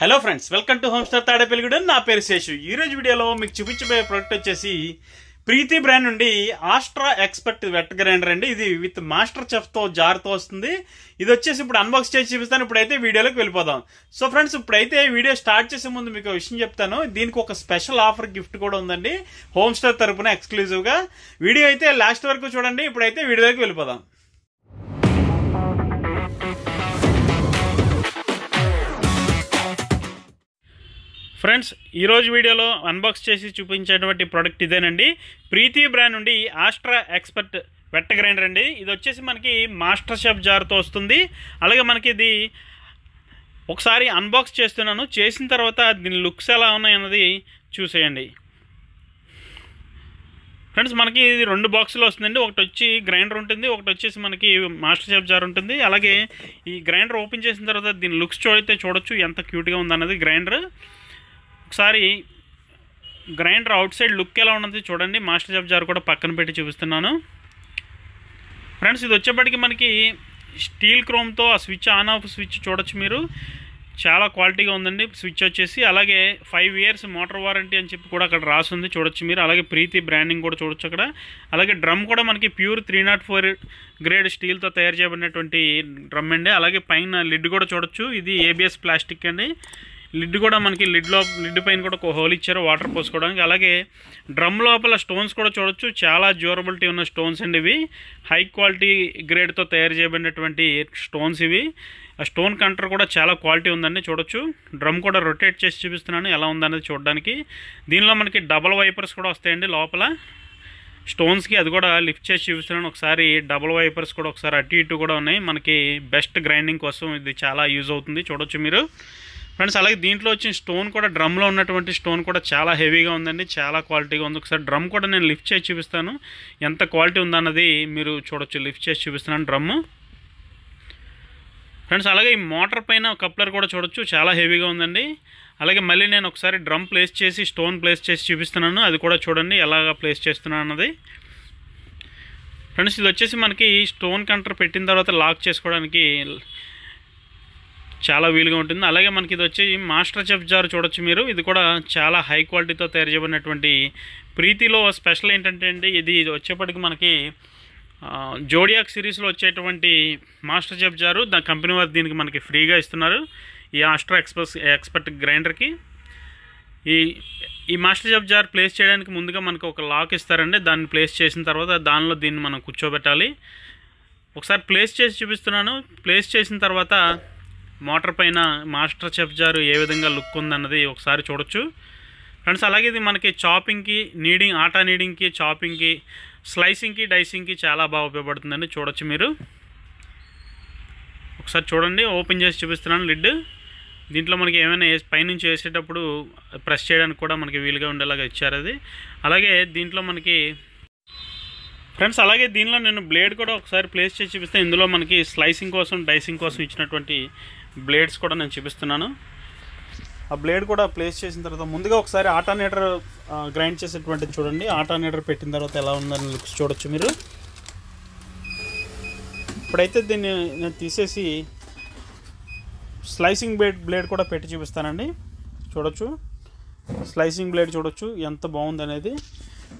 hello friends welcome to home star Tadepalligudem నా పేరు శేషు ఈరోజు వీడియోలో మీకు చూపించబోయే ప్రోడక్ట్ వచ్చేసి ప్రీతి బ్రాండ్ నుండి ఆస్ట్రా ఎక్స్పర్ట్ వెట్ గ్రైండర్ అండి ఇది విత్ మాస్టర్ చెఫ్తో జార్తో వస్తుంది ఇది వచ్చేసి ఇప్పుడు అన్బాక్స్ చేసి చూపిస్తాను ఇప్పుడైతే వీడియోలోకి వెళ్ళిపోదాం సో ఫ్రెండ్స్ ఇప్పుడైతే వీడియో స్టార్ట్ చేసే ముందు మీకు విషయం చెప్తాను దీనికి ఒక స్పెషల్ ఆఫర్ గిఫ్ట్ కూడా ఉందండి హోమ్ స్టార్ తరపున ఎక్స్క్లూజివ్గా వీడియో అయితే లాస్ట్ వరకు చూడండి ఇప్పుడైతే వీడియోలోకి వెళ్ళిపోదాం ఫ్రెండ్స్ ఈరోజు వీడియోలో అన్బాక్స్ చేసి చూపించేటువంటి ప్రోడక్ట్ ఇదేనండి ప్రీతి బ్రాండ్ నుండి ఆస్ట్రా ఎక్స్పర్ట్ వెట్ట గ్రైండర్ అండి ఇది వచ్చేసి మనకి మాస్టర్ షెఫ్ జార్తో వస్తుంది అలాగే మనకి ఇది ఒకసారి అన్బాక్స్ చేస్తున్నాను చేసిన తర్వాత దీని లుక్స్ ఎలా ఉన్నాయన్నది చూసేయండి ఫ్రెండ్స్ మనకి ఇది రెండు బాక్సులు వస్తుందండి ఒకటి వచ్చి గ్రైండర్ ఉంటుంది ఒకటి వచ్చేసి మనకి మాస్టర్ షెఫ్ జార్ ఉంటుంది అలాగే ఈ గ్రైండర్ ఓపెన్ చేసిన తర్వాత దీని లుక్స్ చూడైతే చూడొచ్చు ఎంత క్యూట్గా ఉందన్నది గ్రైండర్ ఒకసారి గ్రైండర్ అవుట్ సైడ్ లుక్ ఎలా ఉన్నది చూడండి మాస్టర్ జాబ్ జార్ కూడా పక్కన పెట్టి చూపిస్తున్నాను ఫ్రెండ్స్ ఇది వచ్చేప్పటికి మనకి స్టీల్ క్రోమ్తో ఆ స్విచ్ ఆన్ ఆఫ్ స్విచ్ చూడొచ్చు మీరు చాలా క్వాలిటీగా ఉందండి స్విచ్ వచ్చేసి అలాగే ఫైవ్ ఇయర్స్ మోటార్ వారంటీ అని చెప్పి కూడా అక్కడ రాసింది చూడొచ్చు మీరు అలాగే ప్రీతి బ్రాండింగ్ కూడా చూడొచ్చు అక్కడ అలాగే డ్రమ్ కూడా మనకి pure three nought four grade స్టీల్తో తయారు చేయబడినటువంటి డ్రమ్ అండి అలాగే పైన లిడ్ కూడా చూడొచ్చు ఇది ఏబిఎస్ ప్లాస్టిక్ అండి లిడ్ కూడా మనకి లిడ్ లో లిడ్ పైన కూడా ఒక హోల్ ఇచ్చారు వాటర్ పోసుకోవడానికి అలాగే డ్రమ్ లోపల స్టోన్స్ కూడా చూడొచ్చు చాలా డ్యూరబిలిటీ ఉన్న స్టోన్స్ అండి ఇవి హై క్వాలిటీ గ్రేడ్తో తయారు చేయబడినటువంటి స్టోన్స్ ఇవి ఆ స్టోన్ కంటర్ కూడా చాలా క్వాలిటీ ఉందండి చూడొచ్చు డ్రమ్ కూడా రొటేట్ చేసి చూపిస్తున్నాను ఎలా ఉందనేది చూడడానికి దీనిలో మనకి డబల్ వైపర్స్ కూడా వస్తాయండి లోపల స్టోన్స్కి అది కూడా లిఫ్ట్ చేసి చూపిస్తున్నాను ఒకసారి డబుల్ వైపర్స్ కూడా ఒకసారి అటు ఇటు కూడా ఉన్నాయి మనకి బెస్ట్ గ్రైండింగ్ కోసం ఇది చాలా యూజ్ అవుతుంది చూడొచ్చు మీరు ఫ్రెండ్స్ అలాగే దీంట్లో వచ్చిన స్టోన్ కూడా డ్రమ్లో ఉన్నటువంటి స్టోన్ కూడా చాలా హెవీగా ఉందండి చాలా క్వాలిటీగా ఉంది ఒకసారి డ్రమ్ కూడా నేను లిఫ్ట్ చేసి చూపిస్తాను ఎంత క్వాలిటీ ఉందన్నది మీరు చూడొచ్చు లిఫ్ట్ చేసి చూపిస్తున్నాను డ్రమ్ము ఫ్రెండ్స్ అలాగే ఈ మోటార్ పైన కప్లర్ కూడా చూడొచ్చు చాలా హెవీగా ఉందండి అలాగే మళ్ళీ నేను ఒకసారి డ్రమ్ ప్లేస్ చేసి స్టోన్ ప్లేస్ చేసి చూపిస్తున్నాను అది కూడా చూడండి ఎలాగ ప్లేస్ చేస్తున్నాను అన్నది ఫ్రెండ్స్ ఇది వచ్చేసి మనకి స్టోన్ కంటర్ పెట్టిన తర్వాత లాక్ చేసుకోవడానికి చాలా వీలుగా ఉంటుంది అలాగే మనకి ఇది వచ్చి మాస్టర్ చెఫ్ జార్ చూడొచ్చు మీరు ఇది కూడా చాలా హై క్వాలిటీతో తయారు చేయబడినటువంటి ప్రీతిలో స్పెషల్ ఏంటంటే అండి ఇది వచ్చేప్పటికి మనకి జోడియాక్ సిరీస్లో వచ్చేటువంటి మాస్టర్ చెఫ్ జారు దా కంపెనీ వారు దీనికి మనకి ఫ్రీగా ఇస్తున్నారు ఈ ఆస్ట్రా ఎక్స్ప్రెస్ ఎక్స్పర్ట్ గ్రైండర్కి ఈ ఈ మాస్టర్ చెఫ్ జార్ ప్లేస్ చేయడానికి ముందుగా మనకు ఒక లాక్ ఇస్తారండి దాన్ని ప్లేస్ చేసిన తర్వాత దానిలో దీన్ని మనం కూర్చోబెట్టాలి ఒకసారి ప్లేస్ చేసి చూపిస్తున్నాను ప్లేస్ చేసిన తర్వాత మోటార్ పైన మాస్టర్ చెఫ్ జారు ఏ విధంగా లుక్ ఉందన్నది ఒకసారి చూడొచ్చు ఫ్రెండ్స్ అలాగే ఇది మనకి చాపింగ్కి నీడింగ్ ఆటా నీడింగ్కి చాపింగ్కి స్లైసింగ్కి డైసింగ్కి చాలా బాగా ఉపయోగపడుతుందండి చూడొచ్చు మీరు ఒకసారి చూడండి ఓపెన్ చేసి చూపిస్తున్నాను లిడ్ దీంట్లో మనకి ఏమైనా పైనుంచి వేసేటప్పుడు ప్రెస్ చేయడానికి కూడా మనకి వీలుగా ఉండేలాగా ఇచ్చారు అది అలాగే దీంట్లో మనకి ఫ్రెండ్స్ అలాగే దీనిలో నేను బ్లేడ్ కూడా ఒకసారి ప్లేస్ చేసి చూపిస్తే ఇందులో మనకి స్లైసింగ్ కోసం డైసింగ్ కోసం ఇచ్చినటువంటి బ్లేడ్స్ కూడా నేను చూపిస్తున్నాను ఆ బ్లేడ్ కూడా ప్లేస్ చేసిన తర్వాత ముందుగా ఒకసారి ఆటానేటర్ గ్రైండ్ చేసేటువంటిది చూడండి ఆటానేటర్ పెట్టిన తర్వాత ఎలా ఉందని లుక్స్ చూడొచ్చు మీరు ఇప్పుడైతే దీన్ని నేను తీసేసి స్లైసింగ్ బ్లేడ్ బ్లేడ్ కూడా పెట్టి చూపిస్తానండి చూడొచ్చు స్లైసింగ్ బ్లేడ్ చూడొచ్చు ఎంత బాగుంది అనేది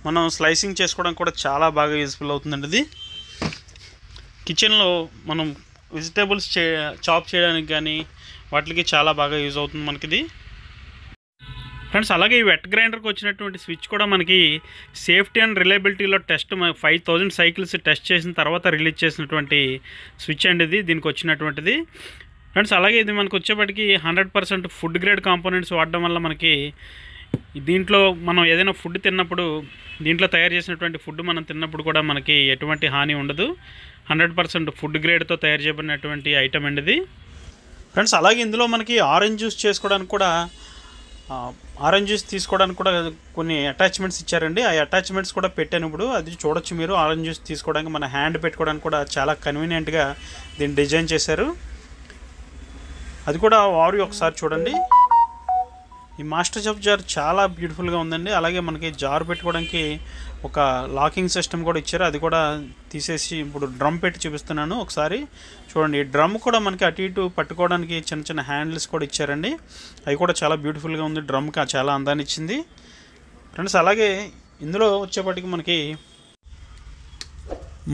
మనం స్లైసింగ్ చేసుకోవడానికి కూడా చాలా బాగా యూస్ఫుల్ అవుతుందండి ఇది కిచెన్లో మనం వెజిటేబుల్స్ చే చాప్ చేయడానికి కానీ వాటికి చాలా బాగా యూజ్ అవుతుంది మనకి ఇది ఫ్రెండ్స్ అలాగే ఈ వెట్ గ్రైండర్కి వచ్చినటువంటి స్విచ్ కూడా మనకి సేఫ్టీ అండ్ రిలయబిలిటీలో test five thousand cycles test చేసిన తర్వాత రిలీజ్ చేసినటువంటి స్విచ్ అండి ఇది దీనికి వచ్చినటువంటిది ఫ్రెండ్స్ అలాగే ఇది మనకు వచ్చేప్పటికి hundred percent food grade components వాడడం వల్ల మనకి దీంట్లో మనం ఏదైనా ఫుడ్ తిన్నప్పుడు దీంట్లో తయారు చేసినటువంటి ఫుడ్ మనం తిన్నప్పుడు కూడా మనకి ఎటువంటి హాని ఉండదు హండ్రెడ్ పర్సెంట్ ఫుడ్ గ్రేడ్తో తయారు చేయబడినటువంటి ఐటమ్ అండి ఇది ఫ్రెండ్స్ అలాగే ఇందులో మనకి ఆరెంజ్ జ్యూస్ చేసుకోవడానికి కూడా ఆరెంజ్ జ్యూస్ తీసుకోవడానికి కూడా కొన్ని అటాచ్మెంట్స్ ఇచ్చారండి ఆ అటాచ్మెంట్స్ కూడా పెట్టాను ఇప్పుడు అది చూడొచ్చు మీరు ఆరెంజ్ జ్యూస్ తీసుకోవడానికి మన హ్యాండ్ పెట్టుకోవడానికి కూడా చాలా కన్వీనియంట్గా దీన్ని డిజైన్ చేశారు అది కూడా వారు ఒకసారి చూడండి ఈ మాస్టర్ చెఫ్ జార్ చాలా బ్యూటిఫుల్గా ఉందండి అలాగే మనకి జార్ పెట్టుకోవడానికి ఒక లాకింగ్ సిస్టమ్ కూడా ఇచ్చారు అది కూడా తీసేసి ఇప్పుడు డ్రమ్ పెట్టి చూపిస్తున్నాను ఒకసారి చూడండి ఈ డ్రమ్ కూడా మనకి అటు ఇటు పట్టుకోవడానికి చిన్న చిన్న హ్యాండిల్స్ కూడా ఇచ్చారండి అవి కూడా చాలా బ్యూటిఫుల్గా ఉంది డ్రమ్కి చాలా అందాన్ని ఇచ్చింది ఫ్రెండ్స్ అలాగే ఇందులో వచ్చేపటికి మనకి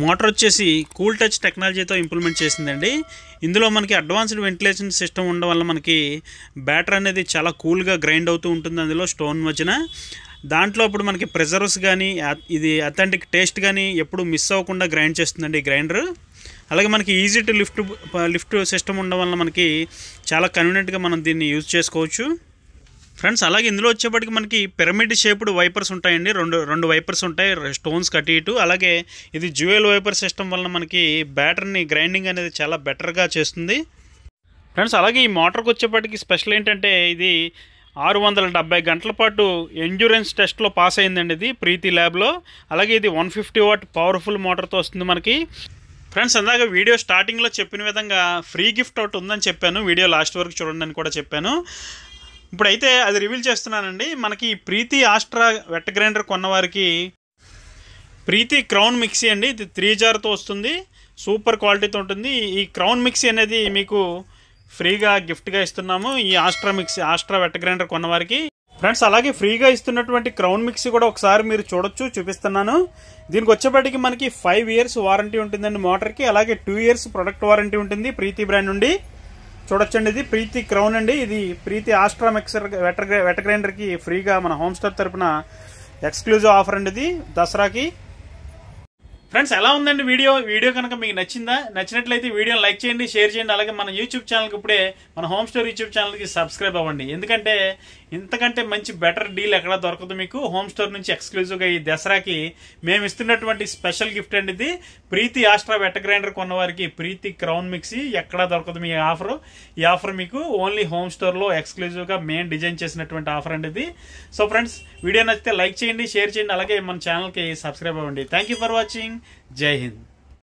మోటార్ వచ్చేసి కూల్ టచ్ టెక్నాలజీతో ఇంప్లిమెంట్ చేసిందండి ఇందులో మనకి అడ్వాన్స్డ్ వెంటిలేషన్ సిస్టమ్ ఉండడం వల్ల మనకి బ్యాటర్ అనేది చాలా కూల్గా గ్రైండ్ అవుతూ ఉంటుంది అందులో స్టోన్ మధ్యన దాంట్లో అప్పుడు మనకి ప్రెజర్స్ కానీ ఇది అథెంటిక్ టేస్ట్ కానీ ఎప్పుడు మిస్ అవ్వకుండా గ్రైండ్ చేస్తుందండి ఈ గ్రైండర్ అలాగే మనకి easy to lift lift system ఉండడం వల్ల మనకి చాలా కన్వీనియంట్గా మనం దీన్ని యూజ్ చేసుకోవచ్చు ఫ్రెండ్స్ అలాగే ఇందులో వచ్చేప్పటికి మనకి పిరమిడ్ షేప్డ్ వైపర్స్ ఉంటాయండి రెండు రెండు వైపర్స్ ఉంటాయి స్టోన్స్ కట్టి ఇటు అలాగే ఇది జ్యువెల్ వైపర్ సిస్టమ్ వలన మనకి బ్యాటర్ని గ్రైండింగ్ అనేది చాలా బెటర్గా చేస్తుంది ఫ్రెండ్స్ అలాగే ఈ మోటార్కి వచ్చేప్పటికి స్పెషల్ ఏంటంటే ఇది ఆరు వందల డెబ్బై గంటల పాటు ఎండ్యూరెన్స్ టెస్ట్లో పాస్ అయిందండి ఇది ప్రీతి ల్యాబ్లో అలాగే ఇది వన్ ఫిఫ్టీ వాట్ పవర్ఫుల్ మోటార్తో వస్తుంది మనకి ఫ్రెండ్స్ అందాక వీడియో స్టార్టింగ్లో చెప్పిన విధంగా ఫ్రీ గిఫ్ట్ ఒకటి ఉందని చెప్పాను వీడియో లాస్ట్ వరకు చూడండి అని కూడా చెప్పాను ఇప్పుడైతే అది రివీల్ చేస్తున్నానండి మనకి ప్రీతి ఆస్ట్రా వెట్ గ్రైండర్ కొన్నవారికి ప్రీతి క్రౌన్ మిక్సీ అండి ఇది త్రీ జార్తో వస్తుంది సూపర్ క్వాలిటీతో ఉంటుంది ఈ క్రౌన్ మిక్సీ అనేది మీకు ఫ్రీగా గిఫ్ట్గా ఇస్తున్నాము ఈ Astra mixie Astra wet grinder కొన్నవారికి ఫ్రెండ్స్ అలాగే ఫ్రీగా ఇస్తున్నటువంటి క్రౌన్ మిక్సీ కూడా ఒకసారి మీరు చూడొచ్చు చూపిస్తున్నాను దీనికి వచ్చేప్పటికి మనకి ఫైవ్ ఇయర్స్ వారంటీ ఉంటుందండి మోటార్కి అలాగే టూ ఇయర్స్ ప్రొడక్ట్ వారంటీ ఉంటుంది ప్రీతి బ్రాండ్ నుండి చూడొచ్చండి ఇది ప్రీతి క్రౌన్ అండి ఇది ప్రీతి ఆస్ట్రా మిక్సర్ వెటర్ వెటర్ గ్రైండర్కి ఫ్రీగా మన హోమ్ స్టోర్ తరఫున ఎక్స్క్లూజివ్ ఆఫర్ అండి ఇది దసరాకి ఫ్రెండ్స్ ఎలా ఉందండి వీడియో వీడియో కనుక మీకు నచ్చిందా నచ్చినట్లయితే వీడియోని లైక్ చేయండి షేర్ చేయండి అలాగే మన యూట్యూబ్ ఛానల్కి ఇప్పుడే మన హోమ్ స్టోర్ యూట్యూబ్ ఛానల్కి సబ్స్క్రైబ్ అవ్వండి ఎందుకంటే ఇంతకంటే మంచి బెటర్ డీల్ ఎక్కడ దొరకదు మీకు హోమ్ స్టోర్ నుంచి ఎక్స్క్లూజివ్గా ఈ దసరాకి మేము ఇస్తున్నటువంటి స్పెషల్ గిఫ్ట్ అండి ఇది ప్రీతి ఆస్ట్రా వెట గ్రైండర్ కొన్న వారికి ప్రీతి క్రౌన్ మిక్సీ ఎక్కడ దొరకదు మీ ఆఫర్ ఈ ఆఫర్ మీకు ఓన్లీ హోమ్ స్టోర్లో ఎక్స్క్లూజివ్గా మెయిన్ డిజైన్ చేసినటువంటి ఆఫర్ అండి ఇది సో ఫ్రెండ్స్ వీడియో నచ్చితే లైక్ చేయండి షేర్ చేయండి అలాగే మన ఛానల్కి సబ్స్క్రైబ్ అవ్వండి థ్యాంక్ ఫర్ వాచింగ్ జై హింద్